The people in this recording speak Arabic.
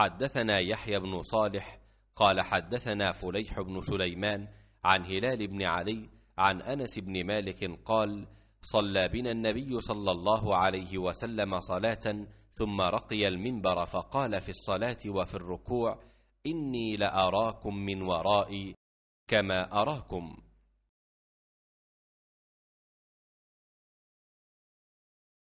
حدثنا يحيى بن صالح قال حدثنا فليح بن سليمان عن هلال بن علي عن أنس بن مالك قال صلى بنا النبي صلى الله عليه وسلم صلاة ثم رقي المنبر فقال في الصلاة وفي الركوع إني لأراكم من ورائي كما أراكم